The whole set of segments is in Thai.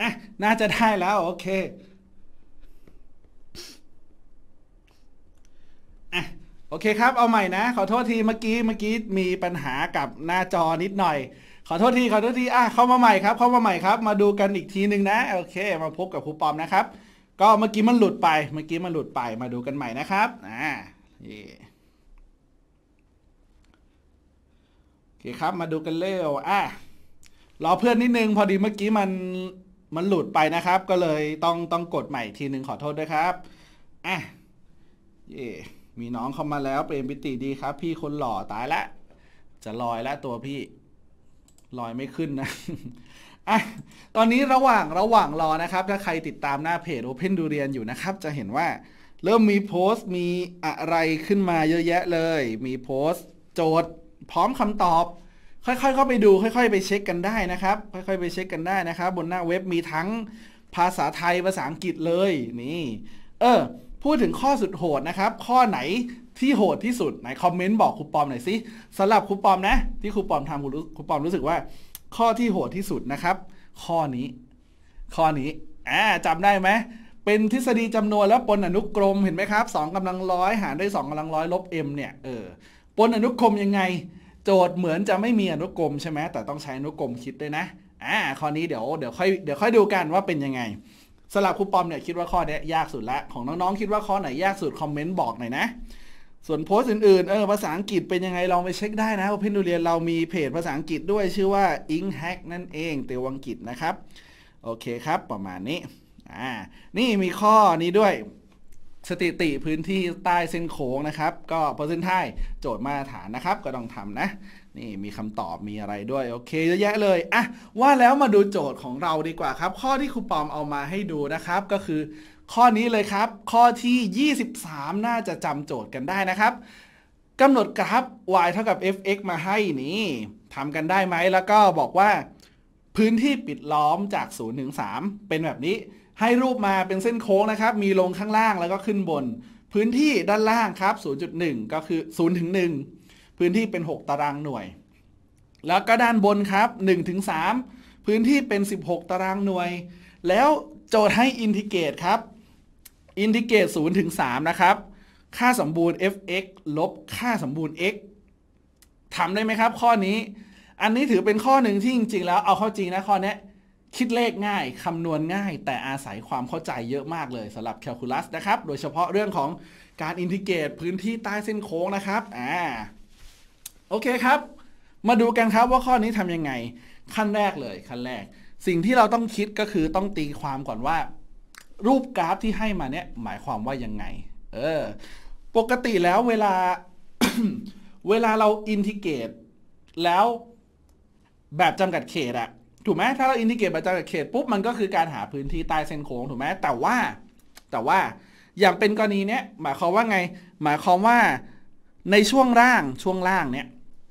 อ่ะน่าจะได้แล้ว โอเคอะโอเค ครับ เอาใหม่นะ ขอโทษทีเมื่อกี้เมื่อกี้มีปัญหากับหน้าจอนิดหน่อย ขอโทษทีขอโทษที อ่ะ เข้ามาใหม่ครับ เข้ามาใหม่ครับ มาดูกันอีกทีหนึ่งนะ โอเค มาพบกับครูปอมนะครับ ก็เมื่อกี้มันหลุดไป เมื่อกี้มันหลุดไป มาดูกันใหม่นะครับ อ่าโอเคครับ มาดูกันเร็ว อ่ะ รอเพื่อนนิดนึง พอดีเมื่อกี้มันมันหลุดไปนะครับ ก็เลยต้องต้องกดใหม่ทีหนึ่งขอโทษด้วยครับอ่ะเย่มีน้องเข้ามาแล้ว เป็นปิติดีครับ พี่คนหล่อตายละจะลอยละตัวพี่ลอยไม่ขึ้นนะอ่ะตอนนี้ระหว่างระหว่างรอนะครับ ถ้าใครติดตามหน้าเพจ Open ดูเรียนอยู่นะครับ จะเห็นว่า เริ่มมีโพสต์มีอะไรขึ้นมาเยอะแยะเลย มีโพสต์โจทย์พร้อมคำตอบค่อยๆเข้าไปดู ค่อยๆไปเช็คกันได้นะครับ ค่อยๆไปเช็คกันได้นะครับ บนหน้าเว็บมีทั้งภาษาไทยภาษาอังกฤษเลยนี่เออพูดถึงข้อสุดโหดนะครับ ข้อไหนที่โหดที่สุดไหนคอมเมนต์บอกครูปอม หน่อยสิสำหรับครูปอมนะที่ครูปอมทำครูปอมรู้สึกว่า ข้อที่โหดที่สุดนะครับ ข้อนี้ ข้อนี้อ่าจำได้ไหมเป็นทฤษฎีจำนวนแล้วปนอนุกรมเห็นไหมครับ2กำลังร้อยหารด้วย2กำลังร้อยลบ m เนี่ยเออปนอนุกรมยังไงโจทย์เหมือนจะไม่มีอนุกรมใช่ไหมแต่ต้องใช้อนุกรมคิดด้วยนะอ่าข้อนี้เดี๋ยวเดี๋ยวค่อยเดี๋ยวค่อยดูกันว่าเป็นยังไงสำหรับครูปอมเนี่ยคิดว่าข้อนี้ยากสุดละ ของน้องๆ คิดว่าข้อไหน ยากสุดคอมเมนต์บอกหน่อยนะ ส่วนโพสต์อื่นๆเออภาษาอังกฤษเป็นยังไงลองไปเช็คได้นะเพราะพนดูเรียน เรามีเพจภาษาอังกฤษด้วยชื่อว่า i n h a c k นั่นเองเตวอังกฤษนะครับโอเคครับประมาณนี้อ่านี่มีข้อนี้ด้วยสถิติพื้นที่ใต้เส้นโค้งนะครับ ก็เปอร์เซ็นต์ไทยโจทย์มาตรฐานนะครับ ก็ต้องทำนะ นี่มีคำตอบมีอะไรด้วยโอเคเยอะแยะเลยอ่ะว่าแล้วมาดูโจทย์ของเราดีกว่าครับ ข้อที่ครูปอมเอามาให้ดูนะครับ ก็คือข้อนี้เลยครับ ข้อที่ 23 น่าจะจำโจทย์กันได้นะครับกำหนดกราฟ y เท่ากับ f(x) มาให้นี่ทำกันได้ไหมแล้วก็บอกว่า พื้นที่ปิดล้อมจาก0ถึง3เป็นแบบนี้ให้รูปมาเป็นเส้นโค้ง นะครับ มีลงข้างล่างแล้วก็ขึ้นบน พื้นที่ด้านล่างครับ 0.1 ก็คือ 0 ถึง 1 พื้นที่เป็น 6 ตารางหน่วย แล้วก็ด้านบนครับ 1 ถึง 3 พื้นที่เป็น 16 ตารางหน่วย แล้วโจทย์ให้อินทิเกรตครับ อินทิเกรต 0 ถึง 3 นะครับ ค่าสมบูรณ์ f(x) ลบ ค่าสมบูรณ์ x ทำได้ไหมครับ ข้อนี้ อันนี้ถือเป็นข้อหนึ่งที่จริงๆแล้วเอาเข้าจริง นะข้อนี้คิดเลขง่าย คำนวณง่าย แต่อาศัยความเข้าใจเยอะมากเลยสำหรับแคลคูลัสนะครับ โดยเฉพาะเรื่องของการอินทิเกรตพื้นที่ใต้เส้นโค้งนะครับอ่าโอเคครับ มาดูกันครับว่าข้อนี้ทำยังไง ขั้นแรกเลยขั้นแรก สิ่งที่เราต้องคิดก็คือต้องตีความก่อนว่า รูปกราฟที่ให้มาเนี่ย หมายความว่ายังไง เออ ปกติแล้วเวลา เวลาเราอินทิเกรตแล้ว แบบจำกัดเขตอะถูกไหมถ้าเราอินทิเกรตมาจากเขตปุ๊บมันก็คือการหาพื้นที่ใต้เส้นโค้งถูกไหมแต่ว่าแต่ว่าอย่างเป็นกรณีเนี้ยหมายความว่าไงหมายความว่าในช่วงล่างช่วงล่างเนี้ย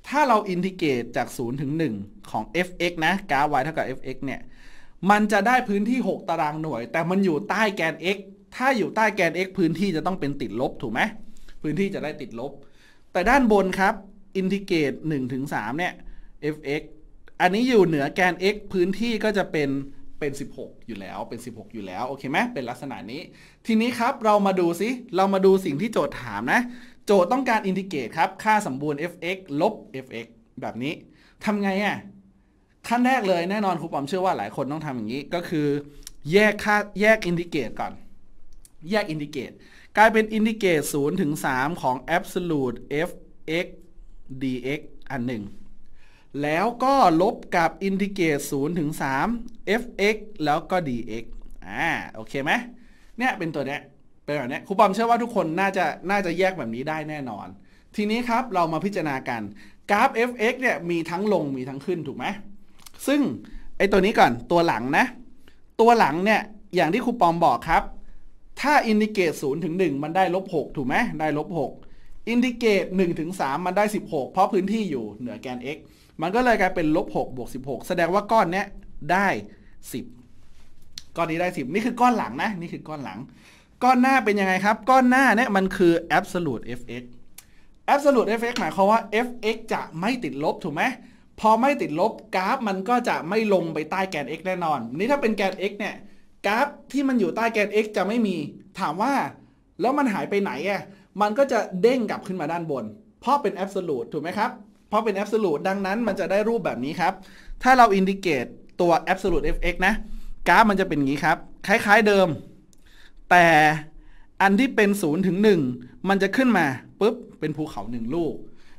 ถ้าเราอินทิเกรตจาก 0 ถึง 1 ของ f(x) นะกราฟ y เท่ากับ f(x) เนี่ยมันจะได้พื้นที่ 6 ตารางหน่วย แต่มันอยู่ใต้แกน x ถ้าอยู่ใต้แกน x พื้นที่จะต้องเป็นติดลบถูกไหมพื้นที่จะได้ติดลบ แต่ด้านบนครับ อินทิเกรต1ถึง3เนี่ย f(x) อันนี้อยู่เหนือแกน x พื้นที่ก็จะเป็นเป็น 16 อยู่แล้ว เป็น 16 อยู่แล้ว โอเคไหม เป็นลักษณะนี้ ทีนี้ครับ เรามาดูซิ เรามาดูสิ่งที่โจทย์ถามนะ โจทย์ต้องการอินทิเกรตครับ ค่าสมบูรณ์ f(x) ลบ f(x) แบบนี้ ทำไงอะ่ะ ขั้นแรกเลย แน่นอนครูปอมเชื่อว่าหลายคนต้องทำอย่างนี้ ก็คือแยกค่าแยกอินทิเกรตก่อน แยกอินทิเกรตกลายเป็นอินทิเกรต 0 ถึง 3 ของ absolute f(x) dx อันหนึ่งแล้วก็ลบกับ อินทิเกรต0ถึง 3 fx แล้วก็ dx อ่า โอเคไหมเนี่ยเป็นตัวเนี้ยเป็นแบบนี้ครูปอมเชื่อว่าทุกคนน่าจะน่าจะแยกแบบนี้ได้แน่นอน ทีนี้ครับเรามาพิจารณากันกราฟ fx เนี่ยมีทั้งลงมีทั้งขึ้น ถูกไหม ซึ่งไอตัวนี้ก่อนตัวหลังนะ ตัวหลังเนี่ยอย่างที่ครูปอมบอกครับ ถ้าอินดิเกต0ถึง 1 มันได้ลบ 6 ถูกไหมได้ลบ6อินดิเกต1ถึง3 มันได้ 16 เพราะพื้นที่อยู่เหนือแกน x มันก็เลยกลายเป็นลบ6บวก16 แสดงว่าก้อนเนี้ยได้ 10ก้อนนี้ได้ 10 นี่คือก้อนหลังนะ นี่คือก้อนหลัง ก้อนหน้าเป็นยังไงครับ ก้อนหน้าเนี่ยมันคือ absolute fx absolute fx หมายความว่า fx จะไม่ติดลบถูกไหมพอไม่ติดลบกราฟ มันก็จะไม่ลงไปใต้แกน x แน่นอน นี่ถ้าเป็นแกน x เนี่ยกราฟที่มันอยู่ใต้แกน x จะไม่มี ถามว่า แล้วมันหายไปไหนอ่ะมันก็จะเด้งกลับขึ้นมาด้านบน เพราะเป็นแอบส์ลูดถูกไหมครับเพราะเป็นแอบส์ลูดังนั้นมันจะได้รูปแบบนี้ครับ ถ้าเราอินดิเกตตัว absolute fx นะกราฟมันจะเป็นงี้ครับ คล้ายๆเดิม แต่อันที่เป็น0ถึง1มันจะขึ้นมาปุ๊บเป็นภูเขา 1 ลูก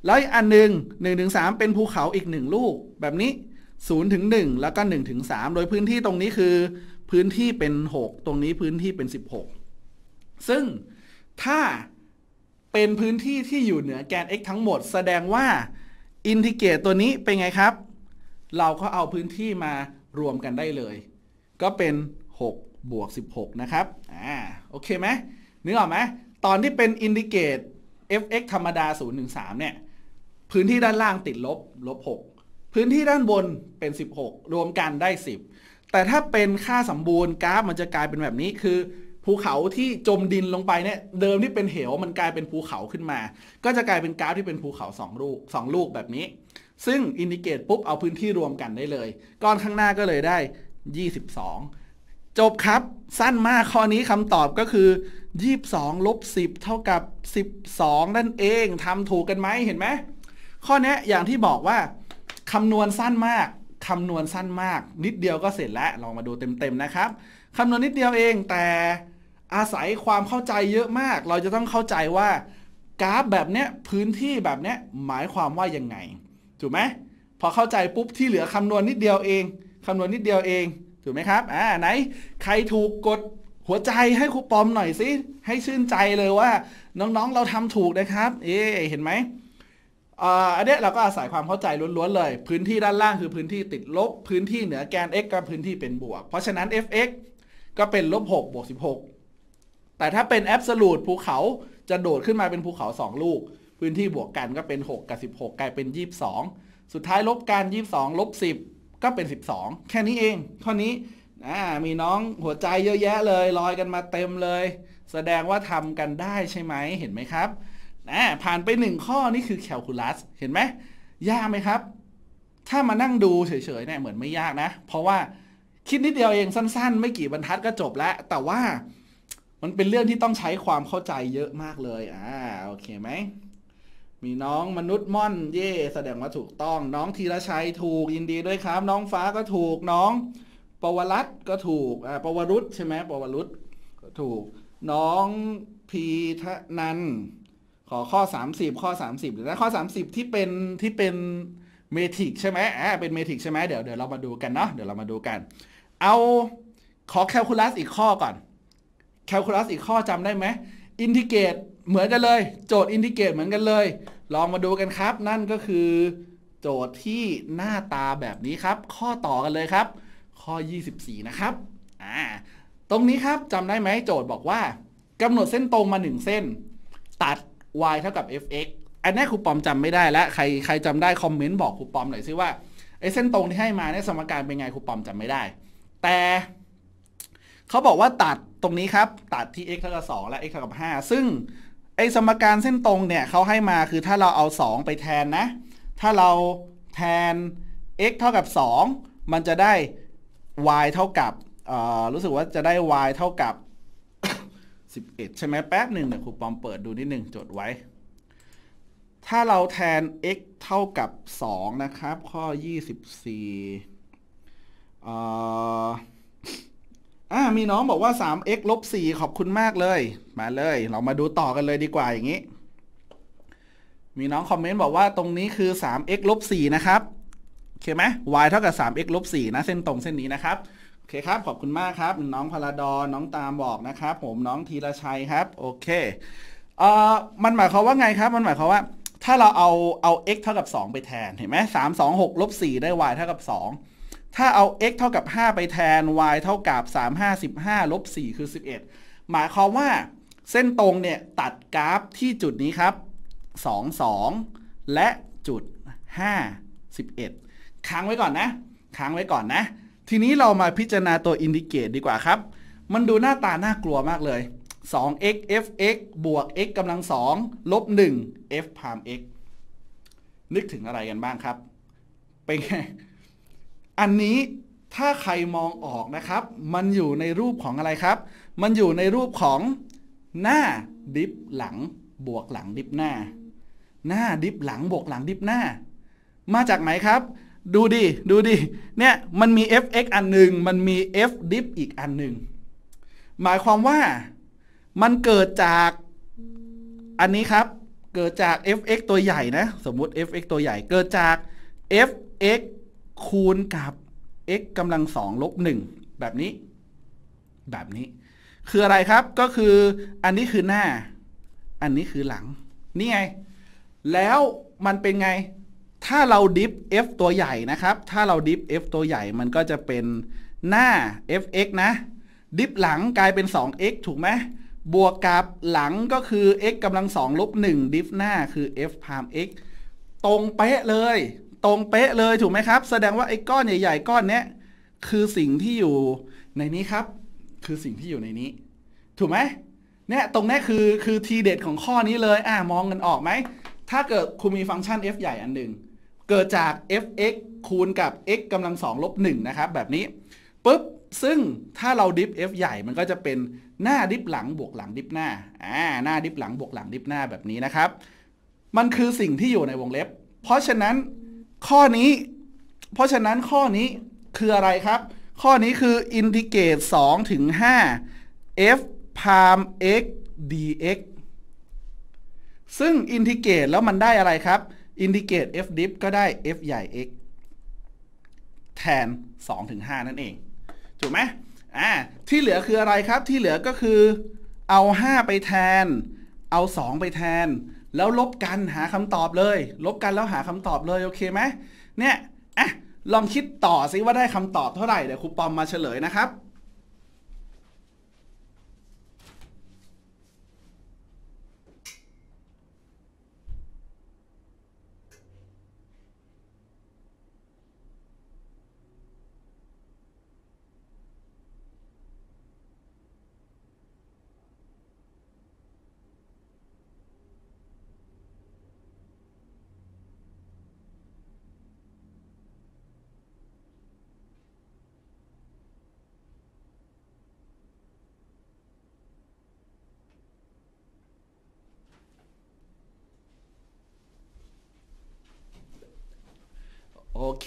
แล้วอีกอันหนึ่ง1ถึง3เป็นภูเขาอีก 1 ลูก แบบนี้0ถึง1 แล้วก็1ถึง3โดยพื้นที่ตรงนี้คือพื้นที่เป็น 6 ตรงนี้พื้นที่เป็น 16 ซึ่งถ้าเป็นพื้นที่ที่อยู่เหนือแกน x ทั้งหมด แสดงว่าอินทิเกรตตัวนี้เป็น ไง ครับ เราก็เอาพื้นที่มารวมกันได้เลย ก็เป็น 6 บวก 16 นะครับ อ่า โอเคไหมนึกออกไหม ตอนที่เป็นอินทิเกรต f(x) ธรรมดา0 1 3เนี่ย พื้นที่ด้านล่างติดลบ ลบ 6 พื้นที่ด้านบนเป็น 16 รวมกันได้ 10 แต่ถ้าเป็นค่าสมบูรณ์กราฟ มันจะกลายเป็นแบบนี้คือภูเขาที่จมดินลงไปเนี่ย เดิมที่เป็นเหวมันกลายเป็นภูเขาขึ้นมา ก็จะกลายเป็นกราฟที่เป็นภูเขา2 ลูก2ลูกแบบนี้ ซึ่งอินดิเกตปุ๊บ เอาพื้นที่รวมกันได้เลย ก้อนข้างหน้าก็เลยได้ 22 จบครับสั้นมากข้อนี้คำตอบก็คือ 22ลบ10 เท่ากับ 12 นั่นเองทำถูกกันไหมเห็นไหม ข้อนี้อย่างที่บอกว่าคำนวณสั้นมากคำนวณสั้นมาก นิดเดียวก็เสร็จแล้วลองมาดูเต็มๆนะครับคำนวณนิดเดียวเองแต่อาศัยความเข้าใจเยอะมาก เราจะต้องเข้าใจว่ากราฟแบบเนี้ยพื้นที่แบบเนี้ยหมายความว่ายังไงถูกไหมพอเข้าใจปุ๊บที่เหลือคำนวณนิดเดียวเองคำนวณนิดเดียวเองถูกไหมครับอ่าไหนใครถูกกดหัวใจให้ครูปอมหน่อยสิให้ชื่นใจเลยว่า น้องๆเราทำถูกนะครับเอ๊เห็นไหมอันเนี้ยเราก็อาศัยความเข้าใจล้วนๆเลย พื้นที่ด้านล่างคือพื้นที่ติดลบ พื้นที่เหนือแกน x กับพื้นที่เป็นบวก เพราะฉะนั้น f(x) ก็เป็นลบ6บวก16แต่ถ้าเป็นแอบสูตรภูเขาจะโดดขึ้นมาเป็นภูเขา 2 ลูก พื้นที่บวกกันก็เป็น 6 กับ 16 กลายเป็น 22 สุดท้ายลบกัน 22ลบ10 ก็เป็น 12 แค่นี้เอง ข้อนี้มีน้องหัวใจเยอะแยะเลยลอยกันมาเต็มเลย แสดงว่าทำกันได้ใช่ไหมเห็นไหมครับ ผ่านไป 1 ข้อนี่คือแคลคูลัส เห็นไหม ยากไหมครับ ถ้ามานั่งดูเฉยๆเนี่ยเหมือนไม่ยากนะ เพราะว่าคิดนิดเดียวเองสั้นๆไม่กี่บรรทัดก็จบแล้ว แต่ว่ามันเป็นเรื่องที่ต้องใช้ความเข้าใจเยอะมากเลย อ่า โอเคไหม มีน้องมนุษย์ม่อน เย่แสดงว่าถูกต้อง น้องธีรชัยถูก ยินดีด้วยครับ น้องฟ้าก็ถูก น้อง ปวรัตก็ถูก อ่าปวรุษใช่ไหมปวรุษก็ถูก น้องพีทนันขอข้อ 30ข้อ30หรือข้อ 30 ที่เป็นที่เป็นเมทิกใช่ไหมอ่า เป็นเมทิกใช่ไหมเดี๋ยวเดี๋ยวเรามาดูกันเนาะ เดี๋ยวเรามาดูกัน เอาขอแคลคูลัสอีกข้อก่อนแคลคูลัสอีกข้อจำได้ไหมอินทิเกตเหมือนกันเลย โจทย์อินทิเกตเหมือนกันเลย ลองมาดูกันครับ นั่นก็คือ โจทย์ที่หน้าตาแบบนี้ครับ ข้อต่อกันเลยครับ ข้อ 24 นะครับอ่าตรงนี้ครับจำได้ไหม โจทย์บอกว่ากำหนดเส้นตรงมา 1 เส้น ตัด y เท่ากับ f(x) อันนี้ครูปอมจำไม่ได้แล้วใครใครจำได้คอมเมนต์บอกครูปอมหน่อยซิว่าไอ้เส้นตรงที่ให้มาเนี่ยสมการเป็นไงครูปอมจำไม่ได้ แต่เขาบอกว่าตัดตรงนี้ครับ ตัดที่ x เท่ากับ 2 และ x เท่ากับ 5 ซึ่งไอสมการเส้นตรงเนี่ยเขาให้มาคือถ้าเราเอา 2 ไปแทนนะถ้าเราแทน x เท่ากับ 2 มันจะได้ y เท่ากับรู้สึกว่าจะได้ y เท่ากับ 11 ใช่ไหมแป๊บหนึ่งเนี่ยครูปอมเปิดดูนิดหนึ่งจดไว้ ถ้าเราแทน x เท่ากับ2นะครับข้อ 24เอ่ออ่ามีน้องบอกว่า 3x ลบ 4 ขอบคุณมากเลย มาเลย เรามาดูต่อกันเลยดีกว่าอย่างนี้ มีน้องคอมเมนต์บอกว่าตรงนี้คือ 3x ลบ4นะครับโอเคไหม y เท่ากับ 3x ลบ4นะเส้นตรงเส้นนี้นะครับโอเคครับ ขอบคุณมากครับน้องพลาดอน น้องตามบอกนะครับ ผมน้องธีรชัยครับ โอเคเอ่อมันหมายความว่าไงครับ มันหมายความว่า ถ้าเราเอาเอา x เท่ากับ 2 ไปแทน เห็นไหมสามสองหกลบ 4 ได้ y เท่ากับ 2ถ้าเอา x เท่ากับ 5 ไปแทน y เท่ากับ 3 5 15ลบ 4 คือ 11 หมายความว่า เส้นตรงเนี่ย ตัดกราฟที่จุดนี้ครับ 2 2 และจุด 5 11 ค้างไว้ก่อนนะ ค้างไว้ก่อนนะ ทีนี้เรามาพิจารณาตัวอินดิเกตดีกว่าครับ มันดูหน้าตาน่ากลัวมากเลย 2x fx บวก x กำลัง 2 ลบ 1 f พาม x นึกถึงอะไรกันบ้างครับ เป็นไงอันนี้ถ้าใครมองออกนะครับ มันอยู่ในรูปของอะไรครับ มันอยู่ในรูปของหน้าดิฟหลังบวกหลังดิฟหน้า หน้าดิฟหลังบวกหลังดิฟหน้า มาจากไหนครับ ดูดิดูดิเนี่ยมันมี fx อันหนึ่งมันมี f ดิฟอีกอันหนึ่งหมายความว่ามันเกิดจากอันนี้ครับ เกิดจาก fx ตัวใหญ่นะสมมุติ fx ตัวใหญ่ เกิดจาก fx คูณกับ x กำลังสองลบหนึ่งแบบนี้ แบบนี้ คืออะไรครับ ก็คือ อันนี้คือหน้า อันนี้คือหลัง นี่ไง แล้วมันเป็นไง ถ้าเราดิฟ f ตัวใหญ่นะครับ ถ้าเราดิฟ f ตัวใหญ่ มันก็จะเป็นหน้า fx นะ ดิฟหลังกลายเป็น 2x ถูกไหมบวกกับหลังก็คือ x กำลังสองลบหนึ่งดิฟหน้าคือ f พาม x ตรงเป๊ะเลยตรงเป๊ะ เลย ถูกไหมครับ แสดงว่าไอ้ก้อนใหญ่ ๆ ก้อนเนี้ยคือสิ่งที่อยู่ในนี้ครับ คือสิ่งที่อยู่ในนี้ ถูกไหมเนี่ยตรงนี้คือคือทีเด็ดของข้อนี้เลยอ่ามองกันออกไหม ถ้าเกิดคุณมีฟังก์ชัน f ใหญ่อันหนึ่งเกิดจาก f(x) คูณกับ x กำลังสองลบหนึ่งนะครับ แบบนี้ปุ๊บซึ่งถ้าเราดิฟ f ใหญ่ มันก็จะเป็นหน้าดิฟหลังบวกหลังดิฟหน้าอ่าหน้าดิฟหลังบวกหลังดิฟหน้าแบบนี้นะครับมันคือสิ่งที่อยู่ในวงเล็บ เพราะฉะนั้นข้อนี้เพราะฉะนั้นข้อนี้คืออะไรครับ ข้อนี้คือ อินทิเกรต2ถึง5 f พาร์ม x dx ซึ่งอินทิเกรตแล้วมันได้อะไรครับ อินทิเกรต f ดิฟก็ได้ f ใหญ่ x แทน2ถึง5 นั่นเอง ถูกไหมอ่าที่เหลือคืออะไรครับ ที่เหลือก็คือเอา 5 ไปแทน เอา 2 ไปแทนแล้วลบกันหาคำตอบเลย ลบกันแล้วหาคำตอบเลยโอเคไหม เนี่ย อ่ะ ลองคิดต่อสิว่าได้คำตอบเท่าไหร่เดี๋ยวครูปอมมาเฉลยนะครับ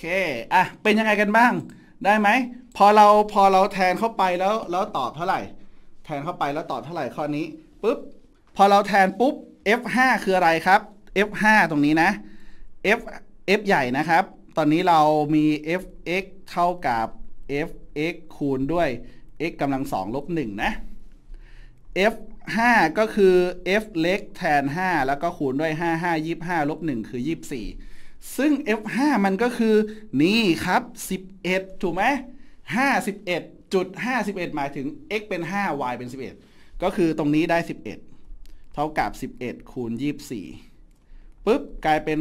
เค อ่ะ เป็นยังไงกันบ้าง ได้ไหม พอเรา พอเราแทนเข้าไปแล้ว แล้วตอบเท่าไหร่ แทนเข้าไปแล้วตอบเท่าไหร่ข้อนี้ปุ๊บ พอเราแทนปุ๊บ f5 คืออะไรครับ f5 ตรงนี้นะ f f ใหญ่นะครับ ตอนนี้เรามี fx เท่ากับ fx คูณด้วย x กำลังสองลบหนึ่งนะ f 5ก็คือ f เล็กแทน 5 แล้วก็คูณด้วย 5 5 25 ลบ 1 คือ 24ซึ่ง f5 มันก็คือนี่ครับ 11 ถูกไหม 51จุด51 หมายถึง x เป็น 5 y เป็น 11 ก็คือตรงนี้ได้ 11 เท่ากับ 11 คูณ 24ปุ๊บกลายเป็น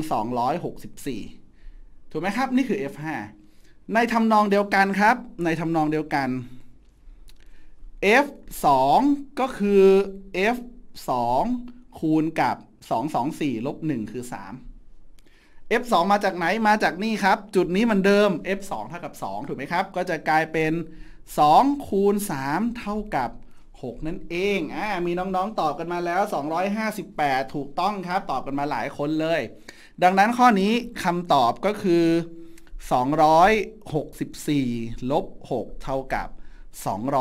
264 ถูกไหมครับนี่คือ f5 ในทำนองเดียวกันครับ ในทำนองเดียวกัน f 2ก็คือ f 2คูณกับ 224 ลบ 1 คือ 3 f2 มาจากไหน มาจากนี่ครับ จุดนี้มันเดิม f2 เท่ากับ 2 ถูกไหมครับ ก็จะกลายเป็น 2 คูณ 3 เท่ากับ 6 นั่นเอง อ่า มีน้องๆ ตอบกันมาแล้ว 258 ถูกต้องครับ ตอบกันมาหลายคนเลย ดังนั้นข้อนี้คำตอบก็คือ 264 ลบ 6 เท่ากับ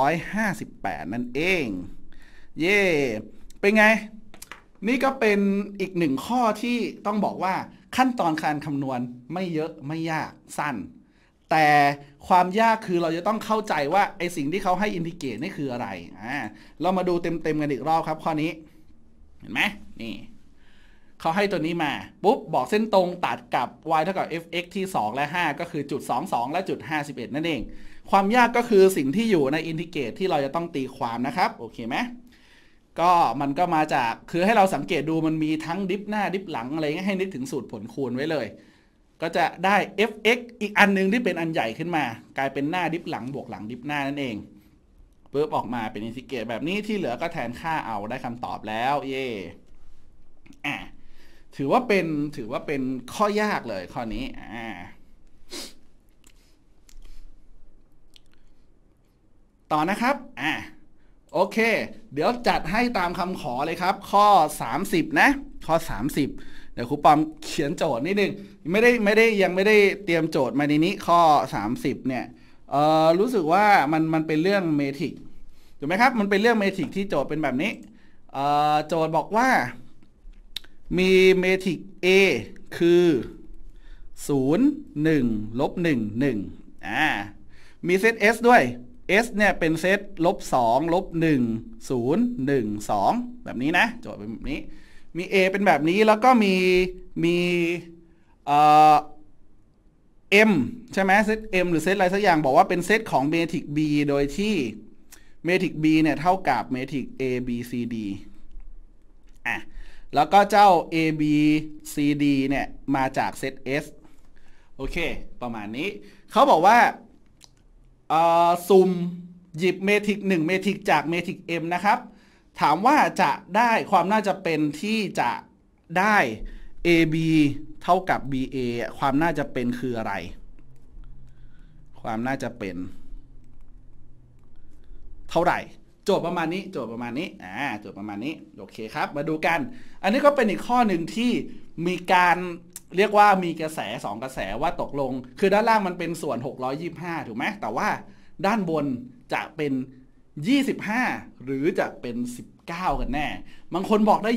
258 นั่นเอง เย่ yeah. เป็นไงนี่ก็เป็นอีกหนึ่งข้อที่ต้องบอกว่าขั้นตอนการคำนวณไม่เยอะไม่ยากสั้น แต่ความยากคือเราจะต้องเข้าใจว่าไอสิ่งที่เขาให้อินทิเกรตนี่คืออะไรอ่าเรามาดูเต็มๆกันอีกรอบครับข้อนี้ เห็นไหมนี่ เขาให้ตัวนี้มา ปุ๊บ บอกเส้นตรงตัดกับ y เท่ากับ f(x) ที่ 2 และ 5 ก็คือ จุด 22 และจุด51 นั่นเอง ความยากก็คือสิ่งที่อยู่ในอินทิเกรตที่เราจะต้องตีความนะครับโอเคไหมก็มันก็มาจากคือให้เราสังเกตดูมันมีทั้งดิฟหน้าดิฟหลังอะไรเงี้ยให้นึกถึงสูตรผลคูณไว้เลย ก็จะได้ fx อีกอันนึงที่เป็นอันใหญ่ขึ้นมา กลายเป็นหน้าดิฟหลังบวกหลังดิฟหน้านั่นเองปุ๊บออกมาเป็นอินทิเกรตแบบนี้ที่เหลือก็แทนค่าเอาได้คำตอบแล้วเย่อ่ะถือว่าเป็นถือว่าเป็นข้อยากเลยข้อนี้อ่าต่อนะครับอ่าโอเค เดี๋ยวจัดให้ตามคำขอเลยครับ ข้อ 30 นะ ข้อ 30 เดี๋ยวครูปอมเขียนโจทย์นิดนึงไม่ได้ไม่ได้ ยังไม่ได้เตรียมโจทย์มาในนี้ข้อ 30 เนี่ย เออรู้สึกว่ามันมัน เป็นเรื่องเมทริกถูกไหมครับ มันเป็นเรื่องเมทริกที่โจทย์เป็นแบบนี้ เออโจทย์บอกว่า มีเมทริก A คือ 0 1 ลบ 1 1 อ่า มีเซต S ด้วย S เนี่ย เป็นเซตลบ 2 ลบ1 0 1 2 แบบนี้นะโจทย์เป็นแบบนี้มี A เป็นแบบนี้ แล้วก็มีมีเอ็มใช่ไหมเซต M หรือเซตอะไรสักอย่างบอกว่าเป็นเซตของเมทริก B โดยที่เมทริก B เนี่ย เท่ากับเมทริก A B C D อ่ะแล้วก็เจ้า A B C D เนี่ย มาจากเซต S โอเค ประมาณนี้เขาบอกว่าสุ่มหยิบเมทิก1เมทิกจากเมทิก M นะครับ ถามว่าจะได้ความน่าจะเป็นที่จะได้ AB เท่ากับ BA ความน่าจะเป็นคืออะไร ความน่าจะเป็น เท่าไหร่จทย์ประมาณนี้โจทย์ประมาณนี้อ่าโจทย์ประมาณนี้โอเคครับมาดูกัน อันนี้ก็เป็นอีกข้อหนึ่งที่มีการเรียกว่ามีกระแส 2 กระแสว่าตกลงคือด้านล่างมันเป็นส่วน 625 ถูกไหมแต่ว่าด้านบนจะเป็น 25 หรือจะเป็น 19 กันแน่ บางคนบอกได้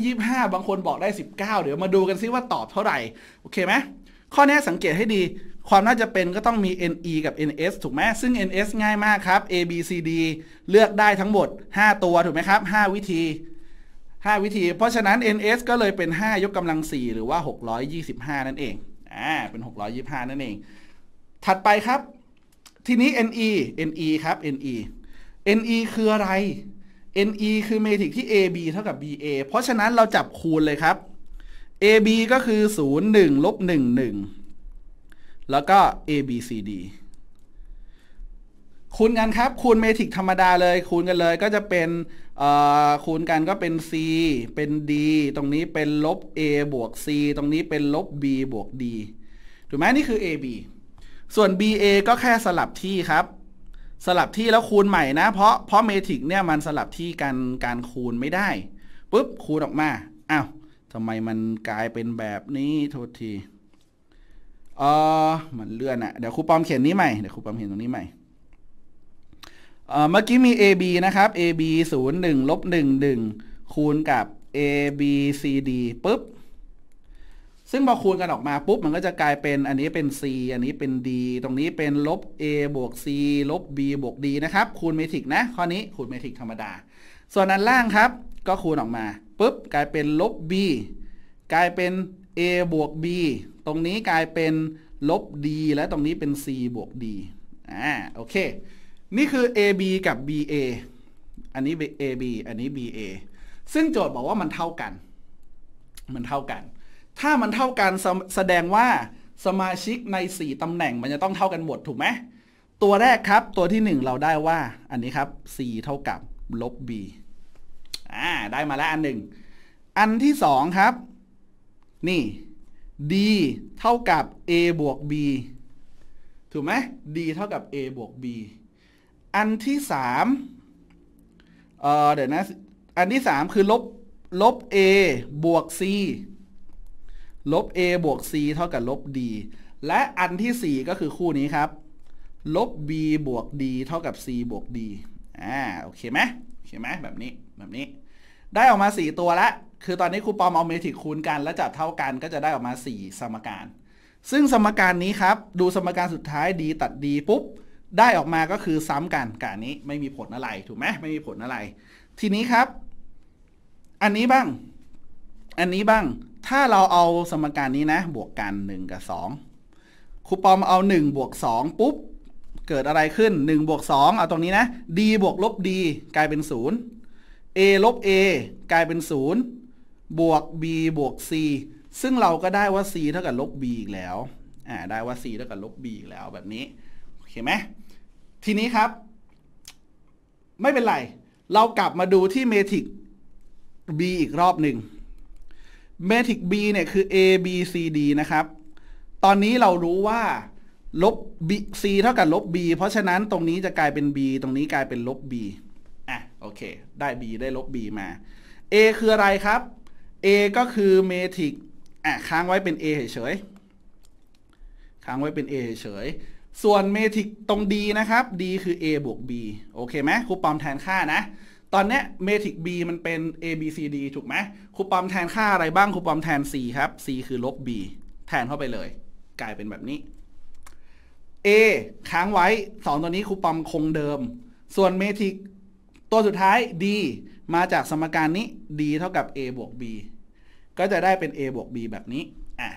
25 บางคนบอกได้ 19 เดี๋ยวมาดูกันซิว่าตอบเท่าไหร่ โอเคไหมข้อนี้สังเกตให้ดีความน่าจะเป็นก็ต้องมี NE กับ NS ถูกไหมซึ่ง NS ง่ายมากครับ A B C D เลือกได้ทั้งหมด 5 ตัวถูกไหมครับ 5 วิธี5วิธี เพราะฉะนั้น ns ก็เลยเป็น 5 ยกกำลัง 4 หรือว่า 625 นั่นเอง อ่า เป็น 625 นั่นเอง ถัดไปครับ ทีนี้ ne ne ครับ ne ne คืออะไร ne คือเมทริกที่ ab เท่ากับ ba เพราะฉะนั้นเราจับคูณเลยครับ ab ก็คือ 0 1ลบ1 1 แล้วก็ abcd คูณกันครับ คูณเมทริกธรรมดาเลย คูณกันเลยก็จะเป็นคูณกันก็เป็น c เป็น d ตรงนี้เป็นลบ a บวก c ตรงนี้เป็นลบ b บวก d ถูกไหมนี่คือ ab ส่วน ba ก็แค่สลับที่ครับ สลับที่แล้วคูณใหม่นะ เพราะเพราะเมทริกเนี่ยมันสลับที่การการคูณไม่ได้ปุ๊บคูณออกมาอ้าวทำไมมันกลายเป็นแบบนี้โทษทีเออมันเลื่อนอะเดี๋ยวครูปอมเขียนนี้ใหม่เดี๋ยวครูปอมเขียนตรงนี้ใหม่เมื่อกี้มี AB นะครับ AB 0 1ลบ1 1 คูณกับ ABCD ปุ๊บ ซึ่งพอคูณกันออกมาปุ๊บมันก็จะกลายเป็น อันนี้เป็น C อันนี้เป็น D ตรงนี้เป็นลบ A บวก C ลบ B บวก D นะครับ คูณเมทริกนะ ข้อนี้คูณเมทริกธรรมดา ส่วนอันล่างครับ ก็คูณออกมาปุ๊บกลายเป็นลบ B กลายเป็น A บวก B ตรงนี้กลายเป็นลบ D และตรงนี้เป็น C บวก D อ่าโอเคนี่คือ AB กับ BA อันนี้ AB อันนี้ BA ซึ่งโจทย์บอกว่ามันเท่ากัน มันเท่ากัน ถ้ามันเท่ากันแสดงว่าสมาชิกใน 4ตำแหน่งมันจะต้องเท่ากันหมด ถูกไหม ตัวแรกครับ ตัวที่ 1 เราได้ว่าอันนี้ครับ c เท่ากับลบ b อ่า ได้มาแล้วอันหนึ่ง อันที่ 2 ครับ นี่ d เท่ากับ a บวก b ถูกไหม d เท่ากับ a บวก b อันที่สามเอ่อเดี๋ยวนะ อันที่สามคือลบลบ a บวก c ลบ a บวก c เท่ากับลบ d และอันที่สี่ก็คือคู่นี้ครับ ลบ b บวก d เท่ากับ c บวก d อ่าโอเคไหมโอเคไหมแบบนี้ แบบนี้ ได้ออกมาสี่ตัวละ คือตอนนี้ครูปอมเอาเมทริกคูณกันแล้วจับเท่ากัน ก็จะได้ออกมาสี่สมการ ซึ่งสมการนี้ครับ ดูสมการสุดท้าย d ตัด d ปุ๊บได้ออกมาก็คือซ้ำกันกับอันนี้ไม่มีผลอะไรถูกไหมไม่มีผลอะไร ทีนี้ครับ อันนี้บ้าง อันนี้บ้างถ้าเราเอาสมการนี้นะ บวกกัน 1 กับ 2 ครูปอมเอา1บวก2ปุ๊บ เกิดอะไรขึ้น1บวก2เอาตรงนี้นะ d บวกลบ d กลายเป็น 0 a ลบ a กลายเป็น0บวก b บวก c ซึ่งเราก็ได้ว่า c เท่ากับลบ b อีกแล้วอ่าได้ว่า c เท่ากับลบ b อีกแล้วแบบนี้โอเคไหมทีนี้ครับ ไม่เป็นไร เรากลับมาดูที่เมทริก B อีกรอบหนึ่งเมทริก B เนี่ย คือ A B C D นะครับ ตอนนี้เรารู้ว่า ลบ B C เท่ากับลบ B เพราะฉะนั้นตรงนี้จะกลายเป็น B ตรงนี้กลายเป็นลบ B อ่ะ โอเค ได้ B ได้ลบ B มา A คืออะไรครับ A ก็คือเมทริกอ่ะค้างไว้เป็น A เฉย ๆ ค้างไว้เป็น A เฉยส่วนเมทริกตรง D นะครับ D คือ A บวก B โอเคไหมครูปอมแทนค่านะ ตอนนี้เมทริก B มันเป็น A B C D ถูกไหมครูปอมแทนค่าอะไรบ้างครูปอมแทน C ครับ C คือลบ B แทนเข้าไปเลย กลายเป็นแบบนี้ A ค้างไว้ 2 ตัวนี้ครูปอมคงเดิม ส่วนเมทริกตัวสุดท้าย D มาจากสมการนี้ D เท่ากับ A บวก B ก็จะได้เป็น A บวก B แบบนี้อ่ะ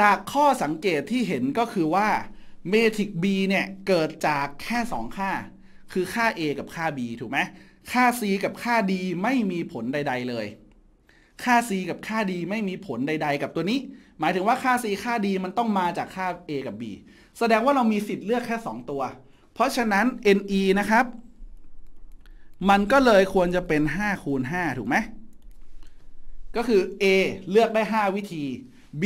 จากข้อสังเกตที่เห็นก็คือว่าเมทริกซ์ B เนี่ยเกิดจากแค่ 2 ค่าคือค่า A กับค่า B ถูกไหมค่า C กับค่า D ไม่มีผลใด ๆเลย ค่า C กับค่า D ไม่มีผลใด ๆกับตัวนี้ หมายถึงว่าค่า C ค่า D มันต้องมาจากค่า A กับ B แสดงว่าเรามีสิทธิ์เลือกแค่ 2 ตัว เพราะฉะนั้น NE นะครับ มันก็เลยควรจะเป็น 5 คูณ5ถูกไหมก็คือ A เลือกได้ 5 วิธี B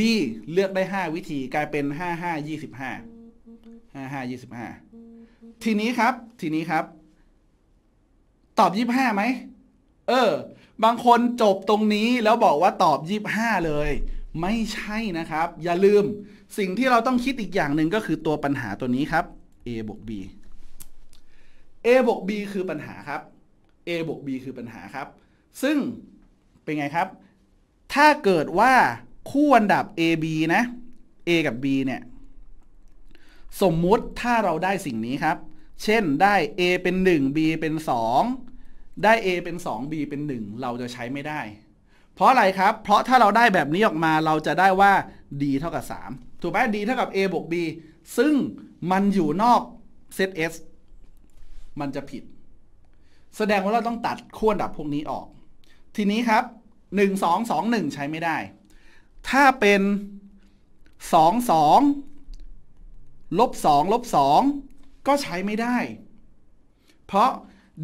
เลือกได้ 5 วิธี กลายเป็น 5 5 25ห้า5ยี่สิบห้าทีนี้ครับ ทีนี้ครับ ตอบยี่บห้าไหมเออ บางคนจบตรงนี้แล้วบอกว่าตอบยี่บห้าเลย ไม่ใช่นะครับ อย่าลืม สิ่งที่เราต้องคิดอีกอย่างหนึ่งก็คือตัวปัญหาตัวนี้ครับ a บวก b a บวก b คือปัญหาครับ a บวก b คือปัญหาครับ ซึ่ง เป็นไงครับ ถ้าเกิดว่าคู่อันดับ a b นะ a กับ b เนี่ยสมมุติถ้าเราได้สิ่งนี้ครับ เช่น ได้ a เป็น 1 b เป็น 2 ได้ a เป็น 2 b เป็น 1 เราจะใช้ไม่ได้ เพราะอะไรครับ เพราะถ้าเราได้แบบนี้ออกมา เราจะได้ว่า d เท่ากับ 3 ถูกไหม d เท่ากับ a บวก b ซึ่งมันอยู่นอกเซต s มันจะผิด แสดงว่าเราต้องตัดขั้วดับพวกนี้ออก ทีนี้ครับ 1 2 2 1 ใช้ไม่ได้ ถ้าเป็น2 2ลบ2ลบ2ก็ใช้ไม่ได้ เพราะ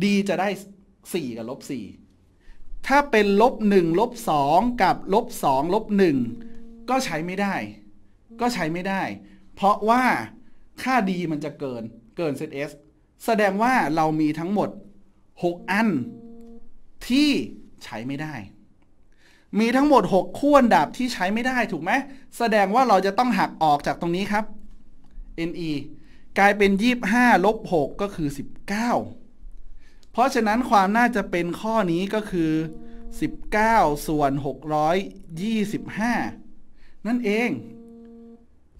ดีจะได้ 4 กับลบ4 ถ้าเป็นลบ1 ลบ 2 กับ ลบ 2 ลบ 1 ก็ใช้ไม่ได้ ก็ใช้ไม่ได้ เพราะว่าค่าดีมันจะเกินเกินเซตเอสแสดงว่าเรามีทั้งหมด 6 อัน ที่ใช้ไม่ได้ มีทั้งหมด 6คู่อันดับที่ใช้ไม่ได้ถูกไหมแสดงว่าเราจะต้องหักออกจากตรงนี้ครับ NE กลายเป็น 25ลบ6 ก็คือ 19 เพราะฉะนั้นความน่าจะเป็นข้อนี้ก็คือ 19ส่วน625 นั่นเอง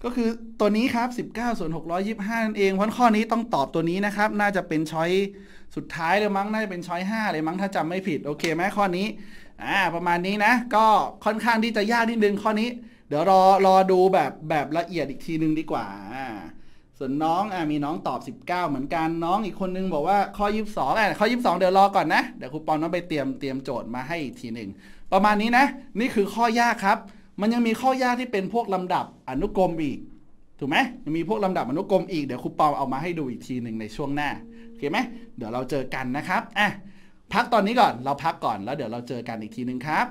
ก็คือตัวนี้ครับ 19ส่วน625นั่นเองเพราะข้อนี้ต้องตอบตัวนี้นะครับ น่าจะเป็นช้อยสุดท้ายเลยมั้ง น่าจะเป็นช้อย5เลยมั้งถ้าจำไม่ผิดโอเคไหมข้อนี้อ่าประมาณนี้นะ ก็ค่อนข้างที่จะยากนิดนึงข้อนี้เดี๋ยวรอรอดูแบบแบบละเอียดอีกทีนึงดีกว่า ส่วนน้องอมีน้องตอบ 19 เหมือนกันน้องอีกคนนึง บอกว่าข้อยบสอ่ะข้อยสองเดี๋ยวรอก่อนนะเดี๋ยวครูปอนต้องไปเตรียมเตรียมโจทย์มาให้อีกทีหนึ่งประมาณนี้นะ นี่คือข้อยากครับ มันยังมีข้อยากที่เป็นพวกลำดับอนุกรมอีกถูกไหมยังมีพวกลำดับอนุกรมอีกเดี๋ยวครูปอนเอามาให้ดูอีกทีหนึ่งในช่วงหน้าโอเคไหมเดี๋ยวเราเจอกันนะครับอ่ะพักตอนนี้ก่อนเราพักก่อนแล้วเดี๋ยวเราเจอกันอีกทีหนึ่งครับ